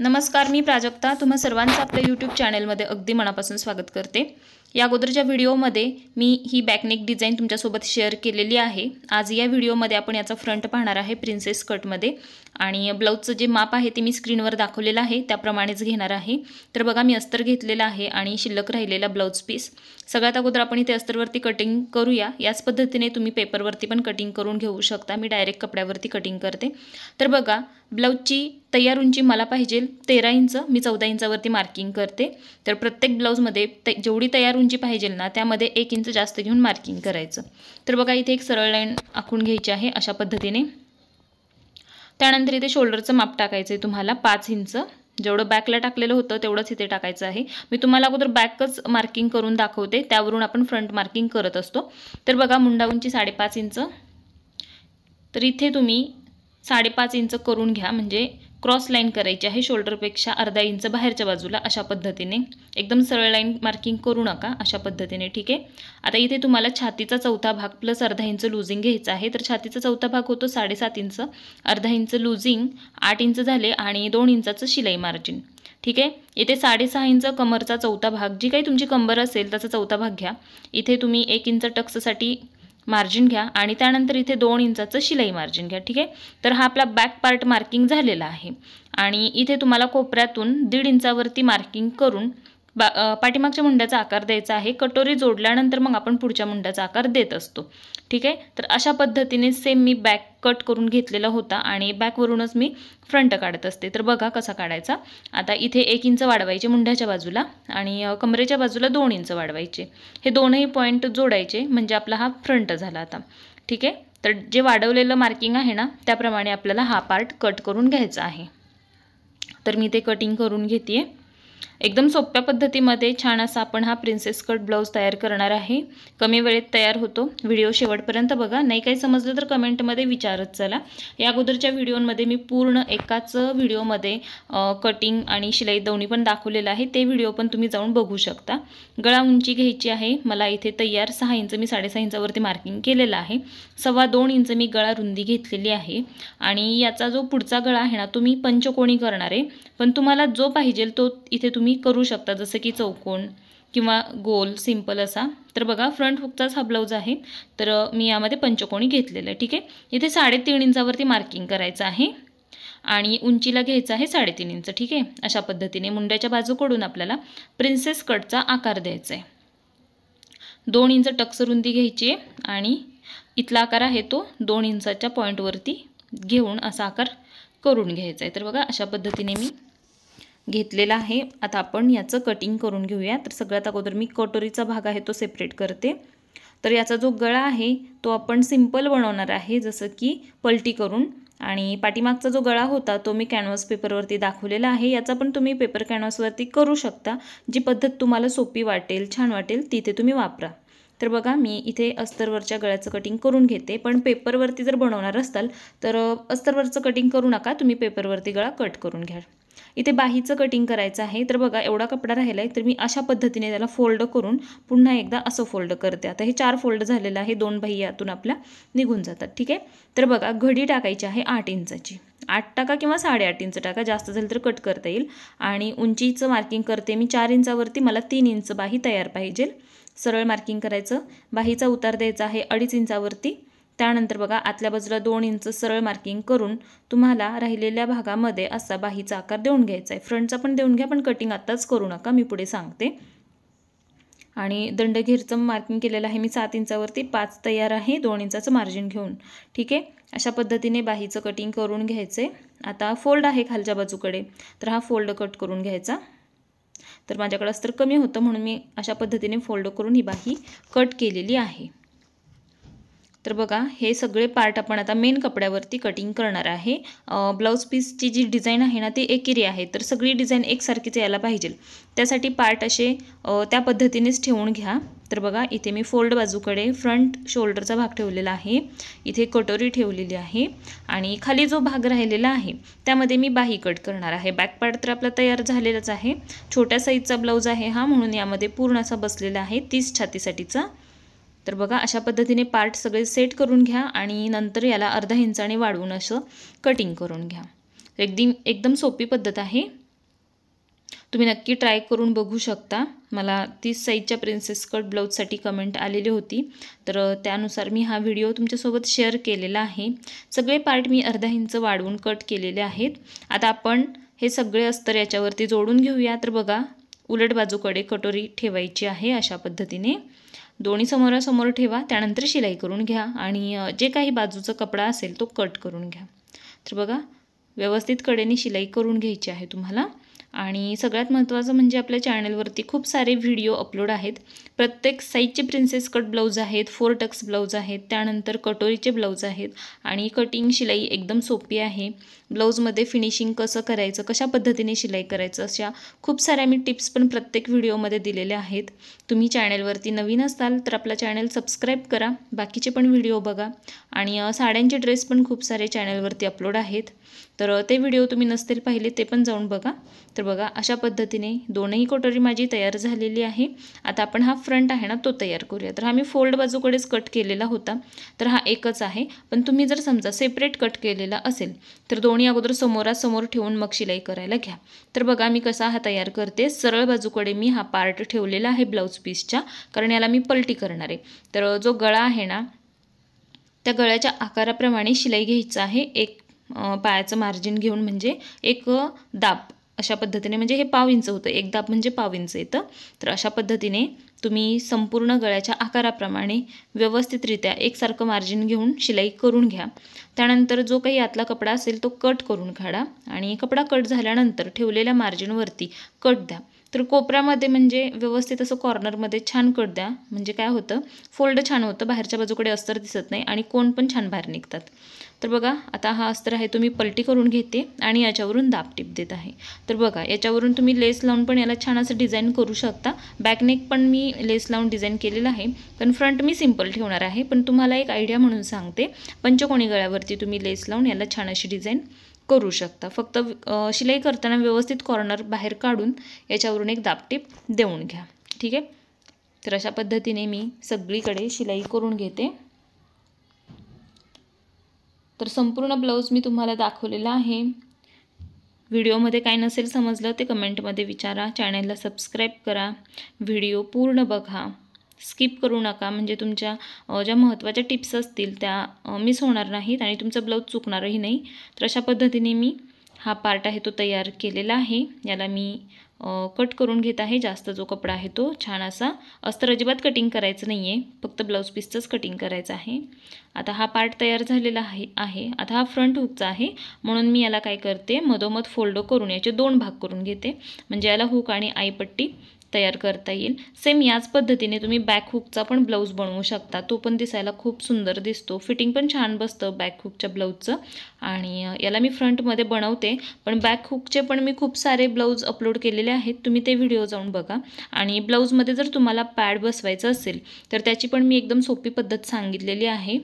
नमस्कार मी प्राजक्ता तुम्हा सर्वांचं आपल्या यूट्यूब चॅनलमध्ये अगदी मनापासून स्वागत करते या अगोदरच्या व्हिडिओमध्ये मी ही बॅकनेक डिझाईन तुमच्यासोबत शेअर केलेली आहे आज या व्हिडिओमध्ये आपण याचा फ्रंट पाहणार आहे प्रिन्सेस कटमध्ये आणि ब्लाऊजचं जे माप आहे ते मी स्क्रीनवर दाखवलेलं आहे त्याप्रमाणेच घेणार आहे तर बघा मी अस्तर घेतलेलं आहे आणि शिल्लक राहिलेला ब्लाऊज पीस सगळ्यात अगोदर आपण इथे अस्तरवरती कटिंग करूया याच पद्धतीने तुम्ही पेपरवरती पण कटिंग करून घेऊ शकता मी डायरेक्ट कपड्यावरती कटिंग करते तर बघा ब्लाऊजची तयार उंची मला पाहिजे तेरा इंच मी चौदा इंचावरती मार्किंग करते तर प्रत्येक ब्लाऊजमध्ये त जेवढी तयार उंची पाहिजे ना त्यामध्ये एक इंच जास्त घेऊन मार्किंग करायचं तर बघा इथे एक सरळ लाईन आखून घ्यायची आहे अशा पद्धतीने त्यानंतर इथे शोल्डरचं माप टाकायचं आहे तुम्हाला पाच इंच जेवढं बॅकला टाकलेलं होतं तेवढंच इथे टाकायचं आहे मी तुम्हाला अगोदर बॅकच मार्किंग करून दाखवते त्यावरून आपण फ्रंट मार्किंग करत असतो तर बघा मुंडा उंची साडेपाच इंच तर इथे तुम्ही साडेपाच इंच करून घ्या म्हणजे क्रॉस लाईन करायची आहे शोल्डरपेक्षा अर्धा इंच बाहेरच्या बाजूला अशा पद्धतीने एकदम सरळ लाईन मार्किंग करू नका अशा पद्धतीने ठीक आहे आता इथे तुम्हाला छातीचा चौथा भाग प्लस अर्धा इंच लुझिंग घ्यायचा आहे तर छातीचा चौथा भाग होतो साडेसात इंच अर्धा इंच लुझिंग आठ इंच झाले आणि दोन इंचाचं शिलाई मार्जिन ठीक आहे इथे साडेसहा इंच कमरचा चौथा भाग जी काही तुमची कंबर असेल त्याचा चौथा भाग घ्या इथे तुम्ही एक इंच टक्ससाठी मार्जिन घ्या आणि त्यानंतर इथे दोन इंचाचं शिलाई मार्जिन घ्या ठीक आहे तर हा आपला बॅक पार्ट मार्किंग झालेला आहे आणि इथे तुम्हाला कोपऱ्यातून दीड इंचावरती मार्किंग करून बा पाठीमागच्या मुंड्याचा आकार द्यायचा आहे कटोरी जोडल्यानंतर मग आपण पुढच्या मुंड्याचा आकार देत असतो ठीक आहे तर अशा पद्धतीने सेम मी बॅक कट करून घेतलेला होता आणि बॅकवरूनच मी फ्रंट काढत असते तर बघा कसा काढायचा आता इथे एक इंच वाढवायचे मुंड्याच्या बाजूला आणि कमरेच्या बाजूला दोन इंच वाढवायचे हे दोनही पॉईंट जोडायचे म्हणजे आपला हा फ्रंट झाला आता ठीक आहे तर जे वाढवलेलं मार्किंग आहे ना त्याप्रमाणे आपल्याला हा पार्ट कट करून घ्यायचा आहे तर मी ते कटिंग करून घेते एकदम सोप्या पद्धतीमध्ये छान असा आपण हा प्रिन्सेस कट ब्लाऊज तयार करणार आहे कमी वेळेत तयार होतो व्हिडिओ शेवटपर्यंत बघा नाही काही समजलं तर कमेंटमध्ये विचारत चला या अगोदरच्या व्हिडिओमध्ये मी पूर्ण एकाच व्हिडिओमध्ये कटिंग आणि शिलाई दोन्ही पण दाखवलेलं आहे ते व्हिडिओ पण तुम्ही जाऊन बघू शकता गळा उंची घ्यायची आहे मला इथे तयार सहा इंच मी साडेसहा इंचावरती मार्किंग केलेलं आहे सव्वा दोन इंच मी गळा रुंदी घेतलेली आहे आणि याचा जो पुढचा गळा आहे ना तो मी पंचकोणी करणार आहे पण तुम्हाला जो पाहिजे तो इथे तुम्ही तुम्ही करू शकता जसं की चौकोन किंवा गोल सिंपल असा तर बघा फ्रंट हुकचाच हा ब्लाऊज आहे तर मी यामध्ये पंचकोणी घेतलेलं आहे ठीक आहे इथे साडेतीन इंचावरती मार्किंग करायचं आहे आणि उंचीला घ्यायचं आहे साडेतीन इंच ठीक आहे अशा पद्धतीने मुंड्याच्या बाजूकडून आपल्याला प्रिन्सेस कटचा आकार द्यायचा आहे दोन इंच टक्स रुंदी घ्यायची आहे आणि इथला आकार आहे तो दोन इंचाच्या पॉईंटवरती घेऊन असा आकार करून घ्यायचा आहे तर बघा अशा पद्धतीने मी घेतलेला आहे आता आपण याचं कटिंग करून घेऊया तर सगळ्यात अगोदर मी कटोरीचा भाग आहे तो सेपरेट करते तर याचा जो गळा आहे तो आपण सिंपल बनवणार आहे जसं की पलटी करून आणि पाठीमागचा जो गळा होता तो मी कॅनव्हस पेपरवरती दाखवलेला आहे याचा पण तुम्ही पेपर कॅनव्हासवरती करू शकता जी पद्धत तुम्हाला सोपी वाटेल छान वाटेल तिथे तुम्ही वापरा तर बघा मी इथे अस्तरवरच्या गळ्याचं कटिंग करून घेते पण पेपरवरती जर बनवणार असाल तर अस्तरवरचं कटिंग करू नका तुम्ही पेपरवरती गळा कट करून घ्याल इथे बाहीचं कटिंग करायचं आहे तर बघा एवढा कपडा राहिला आहे तर मी अशा पद्धतीने त्याला फोल्ड करून पुन्हा एकदा असं फोल्ड करते आता हे चार फोल्ड झालेलं आहे दोन बाही यातून आपल्या निघून जातात ठीक आहे तर बघा घडी टाकायची आहे आठ इंचाची आठ टाका किंवा साडेआठ इंच टाका जास्त झालं तर कट करता येईल आणि उंचीचं मार्किंग करते मी चार इंचावरती मला तीन इंच बाही तयार पाहिजे सरळ मार्किंग करायचं बाहीचा उतार द्यायचा आहे अडीच इंचावरती त्यानंतर बघा आतल्या बाजूला दोन इंच सरळ मार्किंग करून तुम्हाला राहिलेल्या भागामध्ये असा बाहीचा आकार देऊन घ्यायचा आहे फ्रंटचा पण देऊन घ्या पण कटिंग आत्ताच करू नका मी पुढे सांगते आणि दंडघेरचं मार्किंग केलेलं आहे मी सात इंचावरती पाच तयार आहे दोन इंचाचं मार्जिन घेऊन ठीक आहे अशा पद्धतीने बाहीचं कटिंग करून आहे आता फोल्ड आहे खालच्या बाजूकडे तर हा फोल्ड कट करून घ्यायचा तर माझ्याकडं अस्तर कमी होतं म्हणून मी अशा पद्धतीने फोल्ड करून ही बाही कट केलेली आहे तर बघा हे सगळे पार्ट आपण आता मेन कपड्यावरती कटिंग करणार आहे ब्लाऊज पीसची जी डिझाईन आहे ना ती एकेरी आहे तर सगळी डिझाईन एकसारखीच यायला पाहिजे त्यासाठी पार्ट असे त्या पद्धतीनेच ठेवून घ्या तर बघा इथे मी फोल्ड बाजूकडे फ्रंट शोल्डरचा भाग ठेवलेला आहे इथे कटोरी ठेवलेली आहे आणि खाली जो भाग राहिलेला आहे त्यामध्ये मी बाही कट करणार आहे बॅक पार्ट तर आपला तयार झालेलाच आहे छोट्या साईजचा ब्लाऊज आहे हा म्हणून यामध्ये पूर्ण असा बसलेला आहे तीस छातीसाठीचा तर बघा अशा पद्धतीने पार्ट सगळे सेट करून घ्या आणि नंतर याला अर्धा इंचाने वाढवून असं कटिंग करून घ्या एकदम एकदम सोपी पद्धत आहे तुम्ही नक्की ट्राय करून बघू शकता मला तीस साईजच्या प्रिन्सेस कट ब्लाऊजसाठी कमेंट आलेली होती तर त्यानुसार मी हा व्हिडिओ तुमच्यासोबत शेअर केलेला आहे सगळे पार्ट मी अर्धा इंच वाढवून कट केलेले आहेत आता आपण हे सगळे अस्तर याच्यावरती जोडून घेऊया तर बघा उलट बाजूकडे कटोरी ठेवायची आहे अशा पद्धतीने दोन्ही समोरासमोर ठेवा त्यानंतर शिलाई करून घ्या आणि जे काही बाजूचा कपडा असेल तो कट करून घ्या तर बघा व्यवस्थित कडेने शिलाई करून घ्यायची आहे तुम्हाला आणि सगळ्यात महत्त्वाचं म्हणजे आपल्या चॅनलवरती खूप सारे व्हिडिओ अपलोड आहेत प्रत्येक साईजचे प्रिन्सेस कट ब्लाऊज आहेत फोर टक्स ब्लाऊज आहेत त्यानंतर कटोरीचे ब्लाऊज आहेत आणि कटिंग शिलाई एकदम सोपी आहे ब्लाऊजमध्ये फिनिशिंग कसं करायचं कशा पद्धतीने शिलाई करायचं अशा खूप साऱ्या मी टिप्स पण प्रत्येक व्हिडिओमध्ये दिलेल्या आहेत तुम्ही चॅनलवरती नवीन असाल तर आपला चॅनल सबस्क्राईब करा बाकीचे पण व्हिडिओ बघा आणि साड्यांचे ड्रेस पण खूप सारे चॅनलवरती अपलोड आहेत तर ते व्हिडिओ तुम्ही नसतील पाहिले ते पण जाऊन बघा तर बघा अशा पद्धतीने दोनही कोटरी माझी तयार झालेली आहे आता आपण हा फ्रंट आहे ना तो तयार करूया तर हा मी फोल्ड बाजूकडेच कट केलेला होता तर हा एकच आहे पण तुम्ही जर समजा सेपरेट कट केलेला असेल तर दोन्ही अगोदर समोरासमोर ठेवून मग शिलाई करायला घ्या तर बघा मी कसा हा तयार करते सरळ बाजूकडे मी हा पार्ट ठेवलेला आहे ब्लाऊज पीसच्या कारण याला मी पलटी करणार आहे तर जो गळा आहे ना त्या गळ्याच्या आकाराप्रमाणे शिलाई घ्यायचा आहे एक पायाचं मार्जिन घेऊन म्हणजे एक दाब अशा पद्धतीने म्हणजे हे पाव इंच होतं एक दाब म्हणजे पाव इंच येतं तर अशा पद्धतीने तुम्ही संपूर्ण गळ्याच्या आकाराप्रमाणे व्यवस्थितरित्या एकसारखं मार्जिन घेऊन शिलाई करून घ्या त्यानंतर जो काही आतला कपडा असेल तो कट करून काढा आणि कपडा कट झाल्यानंतर ठेवलेल्या मार्जिनवरती कट द्या तर कोपऱ्यामध्ये म्हणजे व्यवस्थित असं कॉर्नरमध्ये छान कट द्या म्हणजे काय होतं फोल्ड छान होतं बाहेरच्या बाजूकडे अस्तर दिसत नाही आणि कोण पण छान बाहेर निघतात तर बघा आता हा अस्तर आहे तुम्ही पलटी करून घेते आणि याच्यावरून दाब टिप देत आहे तर बघा याच्यावरून तुम्ही लेस लावून पण याला छान असं डिझाईन करू शकता बॅकनेक पण मी लेस लावून डिझाईन केलेलं आहे पण फ्रंट मी सिम्पल ठेवणार आहे पण तुम्हाला एक आयडिया म्हणून सांगते पंचकोणी गळ्यावरती तुम्ही लेस लावून याला छान अशी डिझाईन करू शकता फक्त शिलाई करताना व्यवस्थित कॉर्नर बाहेर काढून याच्यावरून एक दाबटीप देऊन घ्या ठीक आहे तर अशा पद्धतीने मी सगळीकडे शिलाई करून घेते तर संपूर्ण ब्लाऊज मी तुम्हाला दाखवलेला आहे व्हिडिओमध्ये काय नसेल समजलं ते कमेंटमध्ये विचारा चॅनलला सबस्क्राईब करा व्हिडिओ पूर्ण बघा स्किप करू नका म्हणजे तुमच्या ज्या महत्त्वाच्या टिप्स असतील त्या मिस होणार नाहीत आणि तुमचं ब्लाऊज चुकणारही नाही तर अशा पद्धतीने मी हा पार्ट आहे तो तयार केलेला आहे याला मी कट करून घेत आहे जास्त जो कपडा आहे तो छान असा अस्तर अजिबात कटिंग करायचं नाही आहे फक्त ब्लाऊज पीसचंच कटिंग करायचं आहे आता हा पार्ट तयार झालेला आहे आहे आता हा फ्रंट हुकचा आहे म्हणून मी याला काय करते मधोमध फोल्ड करून याचे दोन भाग करून घेते म्हणजे याला हुक आणि आईपट्टी तयार करता येईल सेम याच पद्धतीने तुम्ही बॅक हुकचा पण ब्लाऊज बनवू शकता तो पण दिसायला खूप सुंदर दिसतो फिटिंग पण छान बसतं बॅक ब्लाऊजचं आणि याला मी फ्रंटमध्ये बनवते पण बॅक हुकचे पण मी खूप सारे ब्लाऊज अपलोड केलेले आहेत तुम्ही ते व्हिडिओ जाऊन बघा आणि ब्लाऊजमध्ये जर तुम्हाला पॅड बसवायचं असेल तर त्याची पण मी एकदम सोपी पद्धत सांगितलेली आहे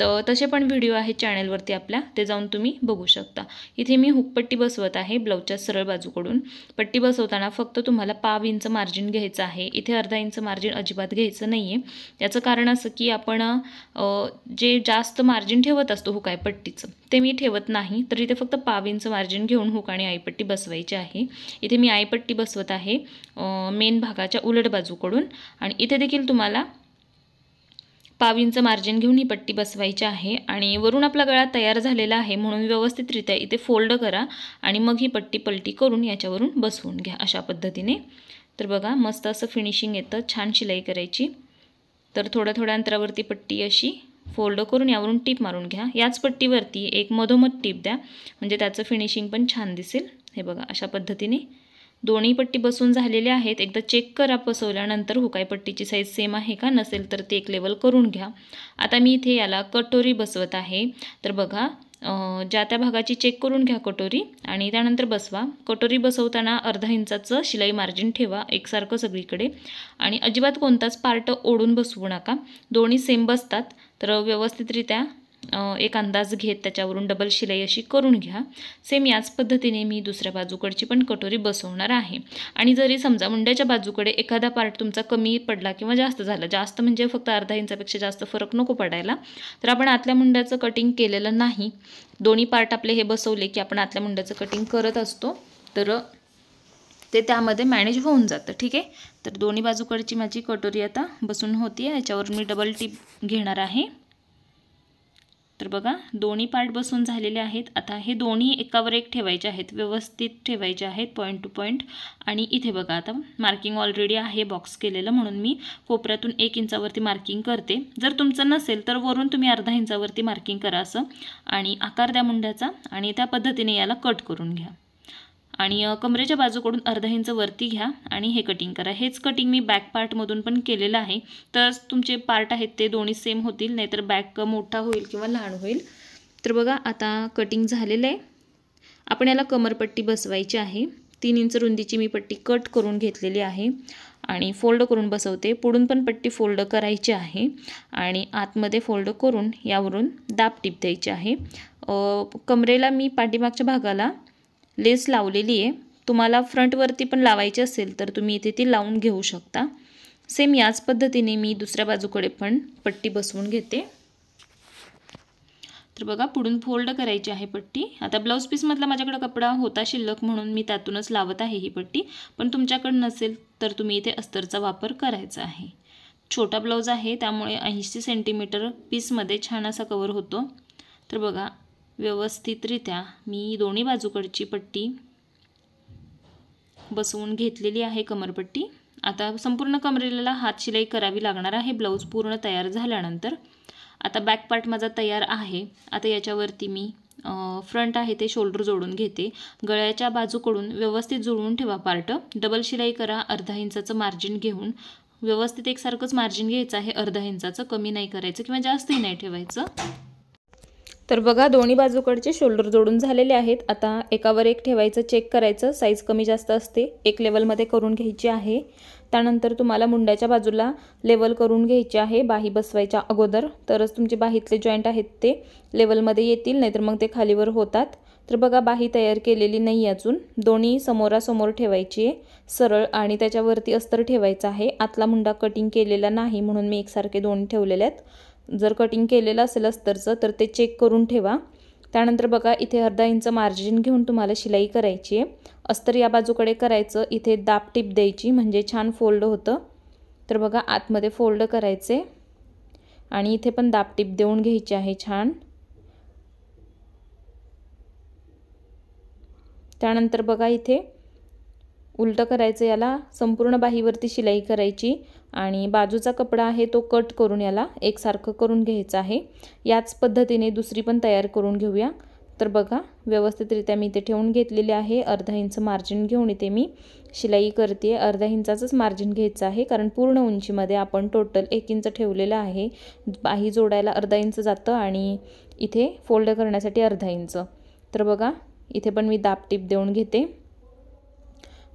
तर तसे पण व्हिडिओ आहेत चॅनलवरती आपल्या ते जाऊन तुम्ही बघू शकता इथे मी हुकपट्टी बसवत आहे ब्लाऊजच्या सरळ बाजूकडून पट्टी बसवताना फक्त तुम्हाला पाव इंच मार्जिन घ्यायचं आहे इथे अर्धा इंच मार्जिन अजिबात घ्यायचं नाही आहे कारण असं की आपण जे जास्त मार्जिन ठेवत असतो हुकाय पट्टीचं ते मी ठेवत नाही तर इथे फक्त पाव इंच मार्जिन घेऊन हुक आणि आईपट्टी बसवायची आहे इथे मी आईपट्टी बसवत आहे मेन भागाच्या उलट बाजूकडून आणि इथे देखील तुम्हाला पाव मार्जिन घेऊन ही पट्टी बसवायची आहे आणि वरून आपला गळा तयार झालेला आहे म्हणून व्यवस्थितरित्या इथे फोल्ड करा आणि मग ही पट्टी पलटी करून याच्यावरून बसवून घ्या अशा पद्धतीने तर बघा मस्त असं फिनिशिंग येतं छान शिलाई करायची तर थोड्या थोड्या अंतरावरती पट्टी अशी फोल्ड करून यावरून टीप मारून घ्या याच पट्टीवरती एक मधोमध टीप द्या म्हणजे त्याचं फिनिशिंग पण छान दिसेल हे बघा अशा पद्धतीने दोन्ही पट्टी बसून झालेल्या आहेत एकदा चेक करा बसवल्यानंतर हुकायपट्टीची साईज सेम आहे का नसेल तर ते एक लेवल करून घ्या आता मी इथे याला कटोरी बसवत आहे तर बघा ज्या त्या भागाची चेक करून घ्या कटोरी आणि त्यानंतर बसवा कटोरी बसवताना अर्धा इंचाचं शिलाई मार्जिन ठेवा एकसारखं सगळीकडे आणि अजिबात कोणताच पार्ट ओढून बसवू नका दोन्ही सेम बसतात तर व्यवस्थितरित्या एक अंदाज घेत त्याच्यावरून डबल शिलाई अशी करून घ्या सेम याच पद्धतीने मी दुसऱ्या बाजूकडची पण कटोरी बसवणार आहे आणि जरी समजा मुंड्याच्या बाजूकडे एखादा पार्ट तुमचा कमी पडला किंवा जास्त झाला जास्त म्हणजे फक्त अर्धा इंचापेक्षा जास्त फरक नको पडायला तर आपण आतल्या मुंड्याचं कटिंग केलेलं नाही दोन्ही पार्ट आपले हे बसवले की आपण आतल्या मुंड्याचं कटिंग करत असतो तर ते त्यामध्ये मॅनेज होऊन जातं ठीक आहे तर दोन्ही बाजूकडची माझी कटोरी आता बसून होती याच्यावर मी डबल टीप घेणार आहे तर बघा दोन्ही पार्ट बसून झालेले आहेत आता हे दोन्ही एकावर एक ठेवायचे आहेत व्यवस्थित ठेवायचे आहेत पॉईंट टू पॉईंट आणि इथे बघा आता मार्किंग ऑलरेडी आहे बॉक्स केलेलं म्हणून मी कोपऱ्यातून एक इंचावरती मार्किंग करते जर तुमचं नसेल तर वरून तुम्ही अर्धा इंचावरती मार्किंग करा असं आणि आकार द्या मुंड्याचा आणि त्या पद्धतीने याला कट करून घ्या आणि कमरेच्या बाजूकडून अर्धा इंच वरती घ्या आणि हे कटिंग करा हेच कटिंग मी बॅक पार्टमधून पण केलेलं आहे तर तुमचे पार्ट आहेत ते दोन्ही सेम होतील नाहीतर बॅक मोठा होईल किंवा लहान होईल तर बघा आता कटिंग झालेलं आहे आपण याला कमरपट्टी बसवायची आहे तीन इंच रुंदीची मी पट्टी कट करून घेतलेली आहे आणि फोल्ड करून बसवते पुढून पण पट्टी फोल्ड करायची आहे आणि आतमध्ये फोल्ड करून यावरून दाब टिप द्यायची आहे कमरेला मी पाठीमागच्या भागाला लेस लावलेली आहे तुम्हाला फ्रंटवरती पण लावायची असेल तर तुम्ही इथे ती लावून घेऊ शकता सेम याच पद्धतीने मी दुसऱ्या बाजूकडे पण पट्टी बसवून घेते तर बघा पुढून फोल्ड करायची आहे पट्टी आता ब्लाऊज पीसमधला माझ्याकडं कपडा होता शिल्लक म्हणून मी त्यातूनच लावत आहे ही पट्टी पण तुमच्याकडं नसेल तर तुम्ही इथे अस्तरचा वापर करायचा आहे छोटा ब्लाऊज आहे त्यामुळे ऐंशी सेंटीमीटर पीसमध्ये छान असा कवर होतो तर बघा व्यवस्थितरित्या मी दोन्ही बाजूकडची पट्टी बसवून घेतलेली आहे कमरपट्टी आता संपूर्ण कमरेला हात शिलाई करावी लागणार आहे ब्लाऊज पूर्ण तयार झाल्यानंतर आता बॅक पार्ट माझा तयार आहे आता याच्यावरती मी फ्रंट आहे ते शोल्डर जोडून घेते गळ्याच्या बाजूकडून व्यवस्थित जुळवून ठेवा पार्ट डबल शिलाई करा अर्धा इंचाचं मार्जिन घेऊन व्यवस्थित एकसारखंच मार्जिन घ्यायचं आहे अर्धा इंचाचं कमी नाही करायचं किंवा जास्तही नाही ठेवायचं तर बघा दोन्ही बाजूकडचे शोल्डर जोडून झालेले आहेत आता एकावर एक ठेवायचं चेक करायचं साईज कमी जास्त असते एक लेवलमध्ये करून घ्यायची आहे त्यानंतर तुम्हाला मुंड्याच्या बाजूला लेवल करून घ्यायची आहे बाही बसवायच्या अगोदर तरच तुमचे बाहीतले जॉईंट आहेत ते लेवलमध्ये येतील नाहीतर मग ते खालीवर होतात तर बघा बाही तयार केलेली नाही अजून दोन्ही समोरासमोर ठेवायची आहे सरळ आणि त्याच्यावरती अस्तर ठेवायचं आहे आतला मुंडा कटिंग केलेला नाही म्हणून मी एकसारखे दोन ठेवलेले आहेत जर कटिंग केलेलं असेल अस्तरचं तर ते चेक करून ठेवा त्यानंतर बघा इथे अर्धा इंच मार्जिन घेऊन तुम्हाला शिलाई करायची आहे अस्तर या बाजूकडे करायचं इथे दाब टिप द्यायची म्हणजे छान फोल्ड होतं तर बघा आतमध्ये फोल्ड करायचे आणि इथे पण दाब टिप देऊन घ्यायची आहे छान त्यानंतर बघा इथे उलटं करायचं याला संपूर्ण बाहीवरती शिलाई करायची आणि बाजूचा कपडा आहे तो कट करून याला एकसारखं करून घ्यायचं आहे याच पद्धतीने दुसरी पण तयार करून घेऊया तर बघा व्यवस्थितरित्या मी इथे ठेवून घेतलेले आहे अर्धा इंच मार्जिन घेऊन इथे मी शिलाई करते अर्धा इंचाचंच मार्जिन घ्यायचं आहे कारण पूर्ण उंचीमध्ये आपण टोटल एक इंच ठेवलेलं आहे बाही जोडायला अर्धा इंच जातं आणि इथे फोल्ड करण्यासाठी अर्धा इंच तर बघा इथे पण मी दाब टीप देऊन घेते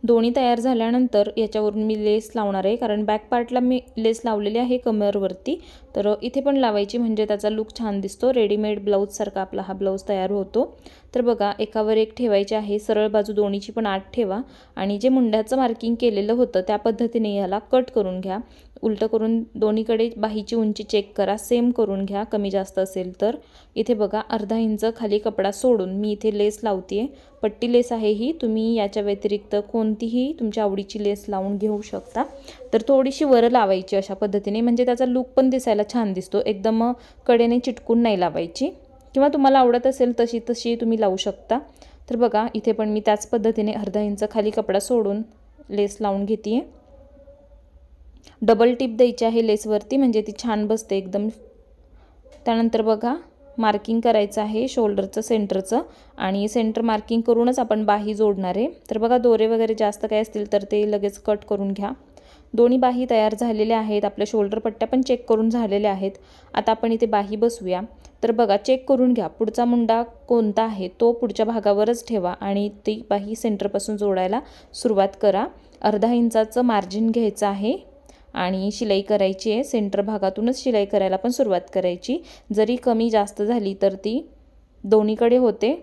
दोन्ही तयार झाल्यानंतर याच्यावरून मी लेस लावणार आहे कारण बॅक पार्टला मी लेस लावलेली आहे कमरवरती तर इथे पण लावायची म्हणजे त्याचा लुक छान दिसतो रेडीमेड ब्लाऊजसारखा आपला हा ब्लाऊज तयार होतो तर बघा एकावर एक ठेवायची आहे सरळ बाजू दोन्हीची पण आठ ठेवा आणि जे मुंड्याचं मार्किंग केलेलं होतं त्या पद्धतीने ह्याला कट करून घ्या उलटं करून दोन्हीकडे बाहीची उंची चेक करा सेम करून घ्या कमी जास्त असेल तर इथे बघा अर्धा इंच खाली कपडा सोडून मी इथे लेस लावते पट्टी लेस आहे ही तुम्ही याच्या व्यतिरिक्त कोणतीही तुमच्या आवडीची लेस लावून घेऊ शकता तर थोडीशी वरं लावायची अशा पद्धतीने म्हणजे त्याचा लुक पण दिसायला छान दिसतो एकदम कडेने चिटकून नाही लावायची किंवा तुम्हाला आवडत असेल तशी तशी तुम्ही लावू शकता तर बघा इथे पण मी त्याच पद्धतीने अर्धा इंच खाली कपडा सोडून लेस लावून घेते डबल टिप द्यायची आहे लेसवरती म्हणजे ती छान बसते एकदम त्यानंतर बघा मार्किंग करायचं आहे शोल्डरचं सेंटरचं आणि सेंटर मार्किंग करूनच आपण बाही जोडणार आहे तर बघा दोरे वगैरे जास्त काय असतील तर ते लगेच कट करून घ्या दोन्ही बाही तयार झालेल्या आहेत आपल्या शोल्डर पट्ट्या पण चेक करून झालेल्या आहेत आता आपण इथे बाही बसूया तर बघा चेक करून घ्या पुढचा मुंडा कोणता आहे तो पुढच्या भागावरच ठेवा आणि ती बाही सेंटरपासून जोडायला सुरुवात करा अर्धा इंचाचं मार्जिन घ्यायचं आहे आणि शिलाई करायची आहे सेंटर भागातूनच शिलाई करायला पण सुरुवात करायची जरी कमी जास्त झाली तर ती दोन्हीकडे होते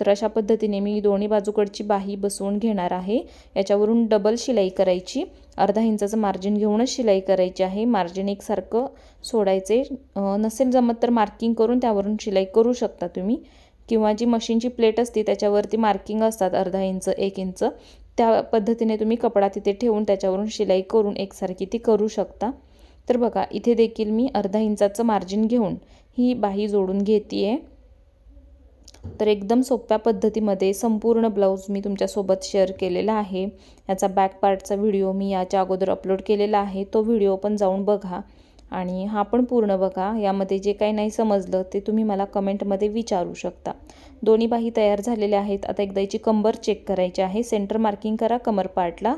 तर अशा पद्धतीने मी दोन्ही बाजूकडची बाही बसवून घेणार आहे याच्यावरून डबल शिलाई करायची अर्धा इंचाचं मार्जिन घेऊनच शिलाई करायची आहे मार्जिन एकसारखं सोडायचे नसेल जमत तर मार्किंग करून त्यावरून शिलाई करू शकता तुम्ही किंवा जी मशीनची प्लेट असते त्याच्यावरती मार्किंग असतात अर्धा इंच एक इंच त्या पद्धतीने तुम्ही कपडा तिथे ठेवून त्याच्यावरून शिलाई करून एकसारखी ती करू शकता तर बघा इथे देखील मी अर्धा इंचाचं मार्जिन घेऊन ही बाही जोडून घेते आहे तर एकदम सोप्या पद्धतीमध्ये संपूर्ण ब्लाऊज मी तुमच्यासोबत शेअर केलेला आहे याचा बॅक पार्टचा व्हिडिओ मी याच्या अगोदर अपलोड केलेला आहे तो व्हिडिओ पण जाऊन बघा आणि हा पण पूर्ण बघा यामध्ये जे काही नाही समजलं ते तुम्ही मला कमेंटमध्ये विचारू शकता दोन्ही बाही तयार झालेल्या आहेत आता एकदा याची कंबर चेक करायची आहे सेंटर मार्किंग करा कमर पार्टला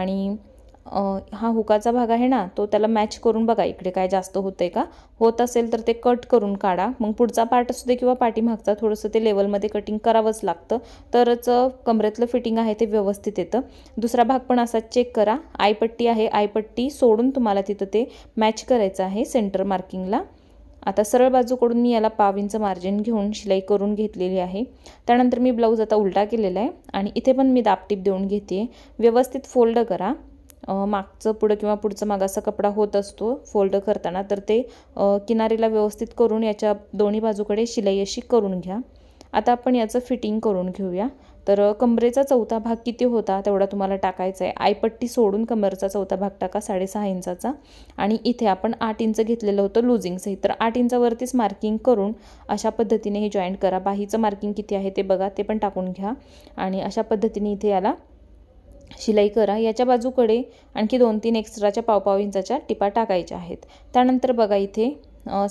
आणि हा हुकाचा भाग आहे ना तो त्याला मॅच करून बघा इकडे काय जास्त होतं आहे का होत असेल तर ते कट करून काढा मग पुढचा पार्ट असू दे किंवा पाठीमागचा थोडंसं ते लेवलमध्ये कटिंग करावंच लागतं तरच कमरेतलं फिटिंग आहे ते व्यवस्थित येतं दुसरा भाग पण असा चेक करा आयपट्टी आहे आयपट्टी सोडून तुम्हाला तिथं ते मॅच करायचं आहे सेंटर मार्किंगला आता सरळ बाजूकडून मी याला पावींचं मार्जिन घेऊन शिलाई करून घेतलेली आहे त्यानंतर मी ब्लाऊज आता उलटा केलेला आहे आणि इथे पण मी दापटीप देऊन घेते व्यवस्थित फोल्ड करा मागचं पुढं किंवा पुढचं माग असा कपडा होत असतो फोल्ड करताना तर ते किनारीला व्यवस्थित करून याच्या दोन्ही बाजूकडे शिलाई अशी करून घ्या आता आपण याचं फिटिंग करून घेऊया तर कमरेचा चौथा भाग किती होता तेवढा तुम्हाला टाकायचा आहे आयपट्टी सोडून कमरचा चौथा भाग टाका साडेसहा इंचाचा आणि इथे आपण आठ इंच घेतलेलं होतं सहित तर आठ इंचावरतीच मार्किंग करून अशा पद्धतीने हे जॉईंट करा बाहीचं मार्किंग किती आहे ते बघा ते पण टाकून घ्या आणि अशा पद्धतीने इथे याला शिलाई करा याच्या बाजूकडे आणखी दोन तीन एक्स्ट्राच्या पावपाव इंचाच्या टिपा टाकायच्या आहेत त्यानंतर बघा इथे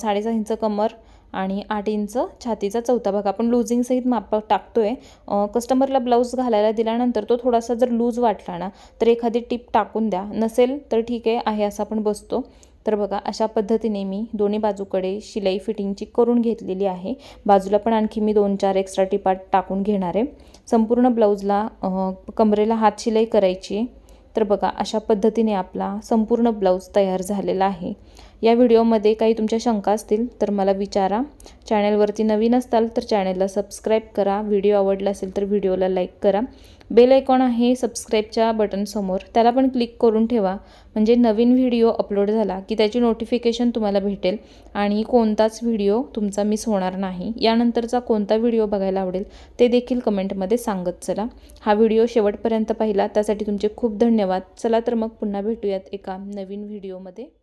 साडेसहा इंच कमर आणि आठ इंच छातीचा चौथा भाग आपण लूजिंगसहित माप टाकतो आहे कस्टमरला ब्लाऊज घालायला दिल्यानंतर तो थोडासा जर लूज वाटला ना तर एखादी टीप टाकून द्या नसेल तर ठीक आहे आहे असं आपण बसतो तर बघा अशा पद्धतीने मी दोन्ही बाजूकडे शिलाई फिटिंगची करून घेतलेली आहे बाजूला पण आणखी मी दोन चार एक्स्ट्रा टिपाट टाकून घेणार आहे संपूर्ण ब्लाऊजला कमरेला हात शिलाई करायची तर बघा अशा पद्धतीने आपला संपूर्ण ब्लाऊज तयार झालेला आहे या व्हिडिओमध्ये काही तुमच्या शंका असतील तर मला विचारा चॅनलवरती नवीन असताल तर चॅनलला सबस्क्राईब करा व्हिडिओ आवडला असेल तर व्हिडिओला लाईक करा बेल ऐकॉन आहे सबस्क्राईबच्या बटनसमोर त्याला पण क्लिक करून ठेवा म्हणजे नवीन व्हिडिओ अपलोड झाला की त्याची नोटिफिकेशन तुम्हाला भेटेल आणि कोणताच व्हिडिओ तुमचा मिस होणार नाही यानंतरचा कोणता व्हिडिओ बघायला आवडेल ते देखील कमेंटमध्ये सांगत चला हा व्हिडिओ शेवटपर्यंत पाहिला त्यासाठी तुमचे खूप धन्यवाद चला तर मग पुन्हा भेटूयात एका नवीन व्हिडिओमध्ये